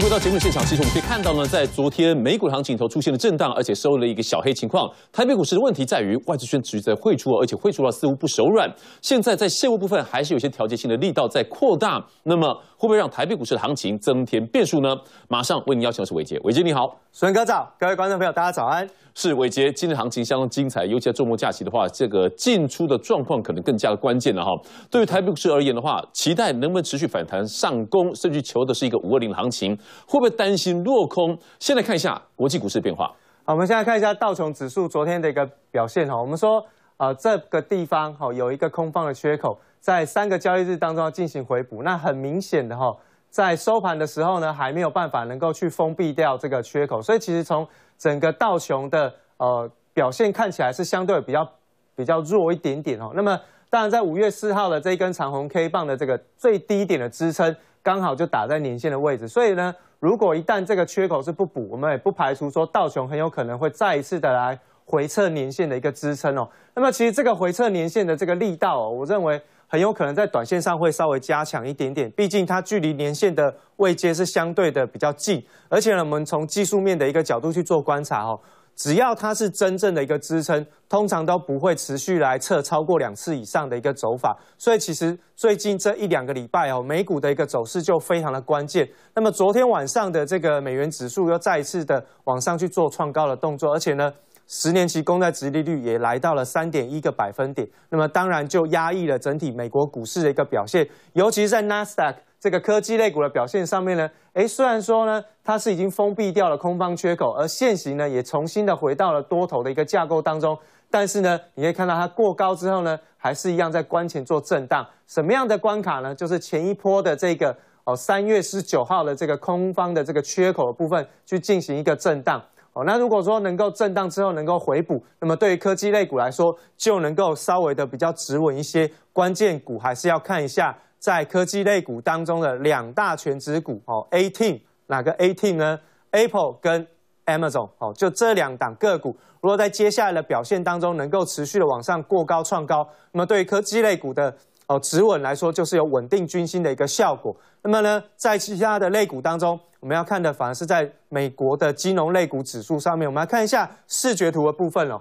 回到节目现场，其实我们可以看到呢，在昨天美股行情头出现了震荡，而且收了一个小黑情况。台北股市的问题在于，外资圈续在汇出，而且汇出了似乎不手软。现在在现货部分，还是有些调节性的力道在扩大。那么。会不会让台北股市的行情增添变数呢？马上为您邀请的是伟杰，伟杰你好，孙哥早，各位观众朋友大家早安，是伟杰。今日行情相当精彩，尤其在周末假期的话，这个进出的状况可能更加的关键了哈。对于台北股市而言的话，期待能不能持续反弹上攻，甚至求的是一个五二零的行情，会不会担心落空？现在看一下国际股市的变化。好，我们现在看一下道琼指数昨天的一个表现哈。我们说啊，这个地方哈有一个空方的缺口。在三个交易日当中要进行回补，那很明显的哈，在收盘的时候呢，还没有办法能够去封闭掉这个缺口，所以其实从整个道琼的呃表现看起来是相对比较比较弱一点点哦。那么当然，在五月四号的这一根长红 K 棒的这个最低点的支撑，刚好就打在年线的位置，所以呢，如果一旦这个缺口是不补，我们也不排除说道琼很有可能会再一次的来回撤年线的一个支撑哦。那么其实这个回撤年线的这个力道，我认为。很有可能在短线上会稍微加强一点点，毕竟它距离年线的位阶是相对的比较近，而且呢，我们从技术面的一个角度去做观察哦，只要它是真正的一个支撑，通常都不会持续来测超过两次以上的一个走法。所以其实最近这一两个礼拜哦，美股的一个走势就非常的关键。那么昨天晚上的这个美元指数又再一次的往上去做创高的动作，而且呢。十年期公债殖利率也来到了三点一个百分点，那么当然就压抑了整体美国股市的一个表现，尤其是在 Nasdaq 这个科技类股的表现上面呢。哎，虽然说呢，它是已经封闭掉了空方缺口，而现行呢也重新的回到了多头的一个架构当中，但是呢，你可以看到它过高之后呢，还是一样在关前做震荡。什么样的关卡呢？就是前一波的这个哦三月十九号的这个空方的这个缺口的部分去进行一个震荡。哦，那如果说能够震荡之后能够回补，那么对于科技类股来说，就能够稍微的比较止稳一些。关键股还是要看一下，在科技类股当中的两大全指股哦，AT 哪个 AT 呢？Apple 跟 Amazon 哦，就这两档个股，如果在接下来的表现当中能够持续的往上过高创高，那么对于科技类股的。哦，止稳来说，就是有稳定军心的一个效果。那么呢，在其他的类股当中，我们要看的反而是在美国的金融类股指数上面。我们来看一下视觉图的部分哦。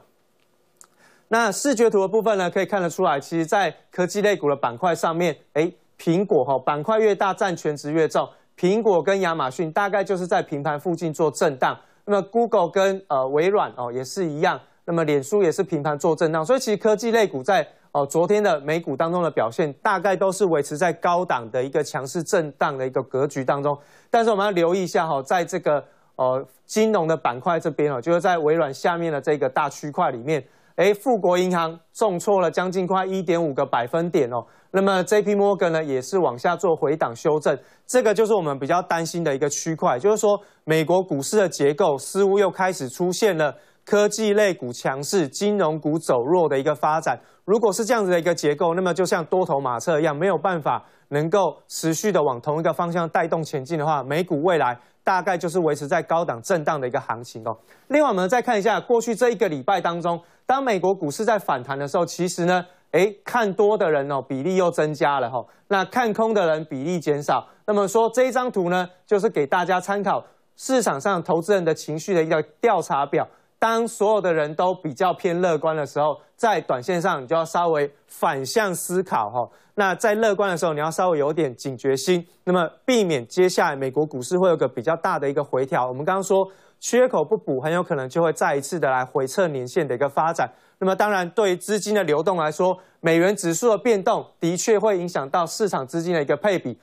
那视觉图的部分呢，可以看得出来，其实，在科技类股的板块上面，哎，苹果哈，板块越大占全值越重。苹果跟亚马逊大概就是在平盘附近做震荡。那么，Google 跟呃微软哦也是一样。那么，脸书也是平盘做震荡。所以，其实科技类股在哦，昨天的美股当中的表现，大概都是维持在高档的一个强势震荡的一个格局当中。但是我们要留意一下哈，在这个呃金融的板块这边哦，就是在微软下面的这个大区块里面，哎，富国银行重挫了将近快一点五个百分点哦。那么 J P Morgan 呢也是往下做回档修正，这个就是我们比较担心的一个区块，就是说美国股市的结构似乎又开始出现了。科技类股强势，金融股走弱的一个发展。如果是这样子的一个结构，那么就像多头马车一样，没有办法能够持续的往同一个方向带动前进的话，美股未来大概就是维持在高档震荡的一个行情哦。另外，我们再看一下过去这一个礼拜当中，当美国股市在反弹的时候，其实呢，哎，看多的人哦比例又增加了哈，那看空的人比例减少。那么说这一张图呢，就是给大家参考市场上投资人的情绪的一个调查表。当所有的人都比较偏乐观的时候，在短线上你就要稍微反向思考哈。那在乐观的时候，你要稍微有点警觉心，那么避免接下来美国股市会有个比较大的一个回调。我们刚刚说缺口不补，很有可能就会再一次的来回测年线的一个发展。那么当然，对资金的流动来说，美元指数的变动的确会影响到市场资金的一个配比。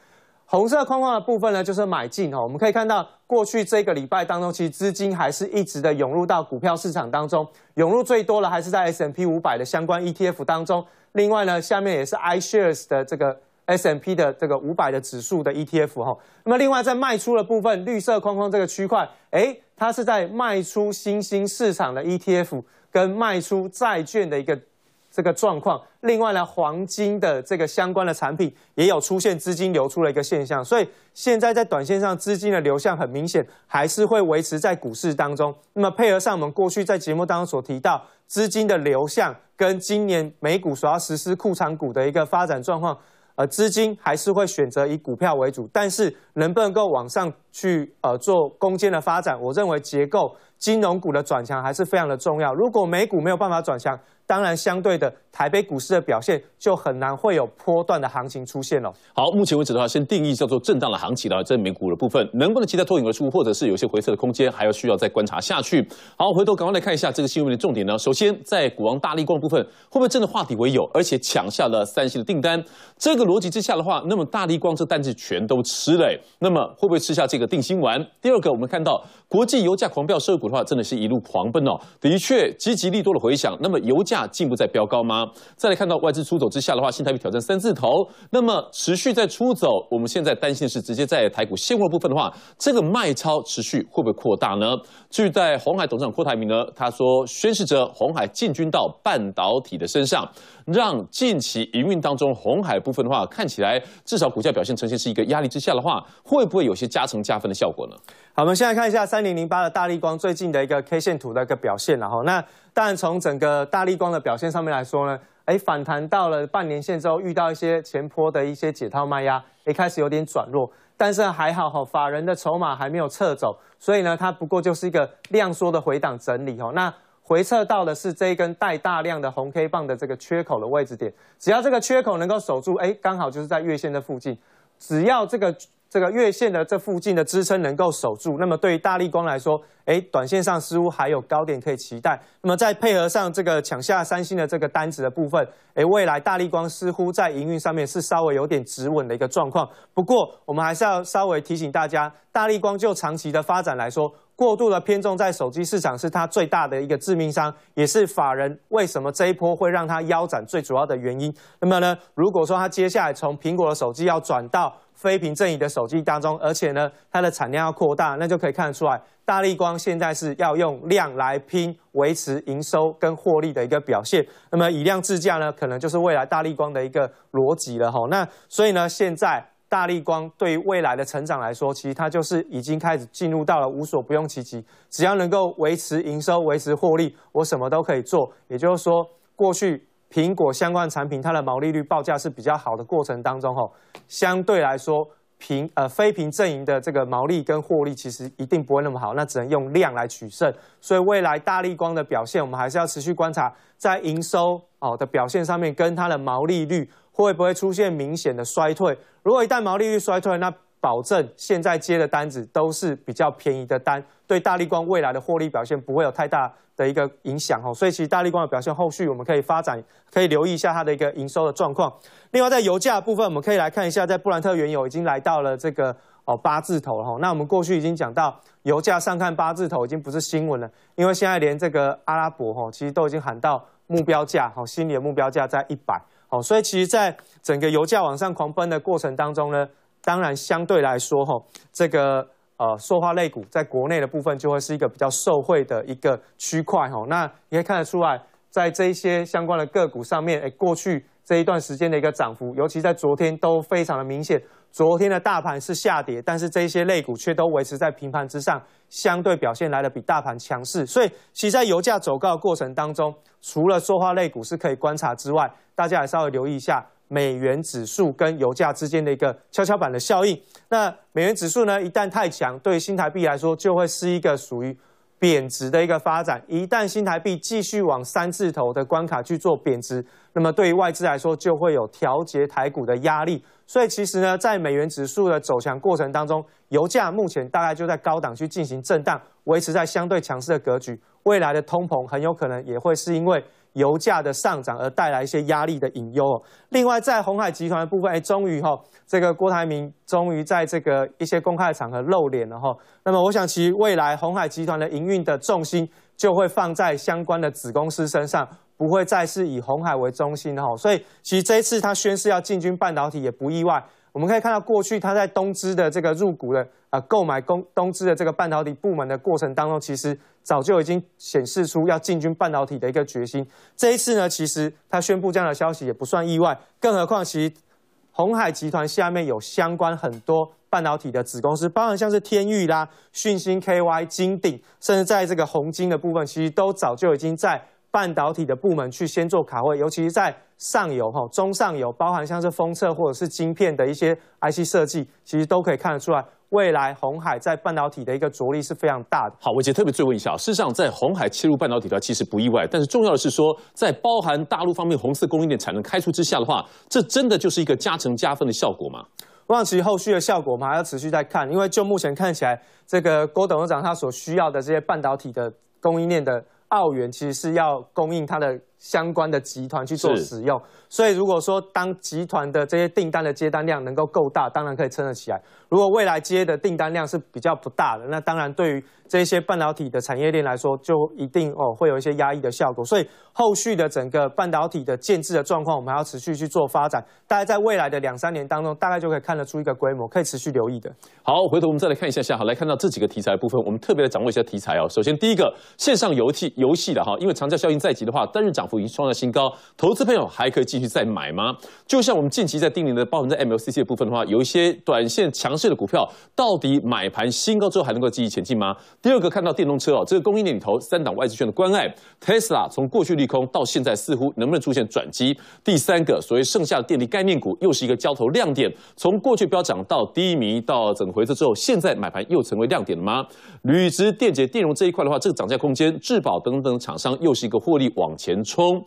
红色框框的部分呢，就是买进哦。我们可以看到，过去这个礼拜当中，其实资金还是一直的涌入到股票市场当中，涌入最多的还是在 S M P 五百的相关 E T F 当中。另外呢，下面也是 I Shares 的这个 S M P 的这个五百的指数的 E T F 哈。那么另外在卖出的部分，绿色框框这个区块，哎，它是在卖出新兴市场的 E T F 跟卖出债券的一个。这个状况，另外呢，黄金的这个相关的产品也有出现资金流出的一个现象，所以现在在短线上资金的流向很明显，还是会维持在股市当中。那么配合上我们过去在节目当中所提到资金的流向，跟今年美股所要实施库存股的一个发展状况，呃，资金还是会选择以股票为主，但是能不能够往上去呃做攻坚的发展，我认为结构金融股的转强还是非常的重要。如果美股没有办法转强，当然，相对的。台北股市的表现就很难会有波段的行情出现了。好，目前为止的话，先定义叫做震荡的行情了。这美股的部分，能不能期待脱颖而出，或者是有些回撤的空间，还要需要再观察下去。好，回头赶快来看一下这个新闻的重点呢。首先，在股王大力光部分，会不会真的化敌为友，而且抢下了三星的订单？这个逻辑之下的话，那么大力光这单子全都吃了，那么会不会吃下这个定心丸？第二个，我们看到国际油价狂飙，涉股的话，真的是一路狂奔哦。的确，积极利多的回响，那么油价进步在飙高吗？再来看到外资出走之下的话，新台币挑战三字头。那么持续在出走，我们现在担心的是，直接在台股现货部分的话，这个卖超持续会不会扩大呢？至在红海董事长郭台铭呢，他说宣示着红海进军到半导体的身上，让近期营运当中红海部分的话，看起来至少股价表现呈现是一个压力之下的话，会不会有些加成加分的效果呢？好，我们先在看一下三零零八的大力光最近的一个 K 线图的一个表现然后那。但从整个大立光的表现上面来说呢，哎，反弹到了半年线之后，遇到一些前坡的一些解套卖压，哎，开始有点转弱。但是还好哈，法人的筹码还没有撤走，所以呢，它不过就是一个量缩的回档整理哦。那回撤到的是这一根带大量的红 K 棒的这个缺口的位置点，只要这个缺口能够守住，哎，刚好就是在月线的附近，只要这个。这个月线的这附近的支撑能够守住，那么对于大力光来说，哎，短线上似乎还有高点可以期待。那么再配合上这个抢下三星的这个单子的部分，哎，未来大力光似乎在营运上面是稍微有点止稳的一个状况。不过我们还是要稍微提醒大家，大力光就长期的发展来说，过度的偏重在手机市场是它最大的一个致命伤，也是法人为什么这一波会让它腰斩最主要的原因。那么呢，如果说它接下来从苹果的手机要转到非屏阵营的手机当中，而且呢，它的产量要扩大，那就可以看得出来，大力光现在是要用量来拼维持营收跟获利的一个表现。那么以量制价呢，可能就是未来大力光的一个逻辑了哈。那所以呢，现在大力光对于未来的成长来说，其实它就是已经开始进入到了无所不用其极，只要能够维持营收、维持获利，我什么都可以做。也就是说，过去。苹果相关产品它的毛利率报价是比较好的过程当中吼，相对来说平呃非平阵营的这个毛利跟获利其实一定不会那么好，那只能用量来取胜。所以未来大丽光的表现我们还是要持续观察，在营收哦的表现上面跟它的毛利率会不会出现明显的衰退？如果一旦毛利率衰退，那保证现在接的单子都是比较便宜的单，对大立光未来的获利表现不会有太大的一个影响哦。所以其实大立光的表现后续我们可以发展，可以留意一下它的一个营收的状况。另外在油价部分，我们可以来看一下，在布兰特原油已经来到了这个哦八字头了哈。那我们过去已经讲到，油价上看八字头已经不是新闻了，因为现在连这个阿拉伯哈其实都已经喊到目标价，好心理目标价在一百哦。所以其实，在整个油价往上狂奔的过程当中呢。当然，相对来说，吼，这个呃，塑化类股在国内的部分就会是一个比较受惠的一个区块，吼。那你可以看得出来，在这些相关的个股上面，哎，过去这一段时间的一个涨幅，尤其在昨天都非常的明显。昨天的大盘是下跌，但是这些类股却都维持在平盘之上，相对表现来的比大盘强势。所以，其在油价走高的过程当中，除了塑化类股是可以观察之外，大家也稍微留意一下。美元指数跟油价之间的一个跷跷板的效应。那美元指数呢，一旦太强，对新台币来说就会是一个属于贬值的一个发展。一旦新台币继续往三字头的关卡去做贬值，那么对于外资来说就会有调节台股的压力。所以其实呢，在美元指数的走强过程当中，油价目前大概就在高档去进行震荡，维持在相对强势的格局。未来的通膨很有可能也会是因为。油价的上涨而带来一些压力的隐忧哦。另外，在红海集团部分，哎，终于哈，这个郭台铭终于在这个一些公开场合露脸了哈。那么，我想其实未来红海集团的营运的重心就会放在相关的子公司身上，不会再是以红海为中心哈。所以，其实这一次他宣誓要进军半导体也不意外。我们可以看到过去他在东芝的这个入股的啊，购买东东芝的这个半导体部门的过程当中，其实。早就已经显示出要进军半导体的一个决心。这一次呢，其实他宣布这样的消息也不算意外，更何况其实红海集团下面有相关很多半导体的子公司，包含像是天誉啦、讯芯 KY、金鼎，甚至在这个红金的部分，其实都早就已经在半导体的部门去先做卡位，尤其是在上游哈、中上游，包含像是封测或者是晶片的一些 IC 设计，其实都可以看得出来。未来红海在半导体的一个着力是非常大的。好，我姐特别追问一下事实上在红海切入半导体的话，其实不意外。但是重要的是说，在包含大陆方面红色供应链产能开出之下的话，这真的就是一个加成加分的效果吗？望其后续的效果我们还要持续再看。因为就目前看起来，这个郭董事长他所需要的这些半导体的供应链的澳元，其实是要供应他的。相关的集团去做使用，所以如果说当集团的这些订单的接单量能够够大，当然可以撑得起来。如果未来接的订单量是比较不大的，那当然对于这些半导体的产业链来说，就一定哦会有一些压抑的效果。所以后续的整个半导体的建制的状况，我们还要持续去做发展。大概在未来的两三年当中，大概就可以看得出一个规模，可以持续留意的。好，回头我们再来看一下，下好来看到这几个题材部分，我们特别的掌握一下题材哦。首先第一个线上游戏游戏的哈，因为长假效应在即的话，单日涨。已经创下新高，投资朋友还可以继续再买吗？就像我们近期在定临的包含在 M L C C 部分的话，有一些短线强势的股票，到底买盘新高之后还能够继续前进吗？第二个，看到电动车哦，这个供应链里头三档外资圈的关爱 Tesla，从过去利空到现在，似乎能不能出现转机？第三个，所谓剩下的电力概念股，又是一个交投亮点。从过去飙涨到低迷到整回撤之后，现在买盘又成为亮点了吗？铝质电解电容这一块的话，这个涨价空间，质保等等厂商又是一个获利往前冲。当。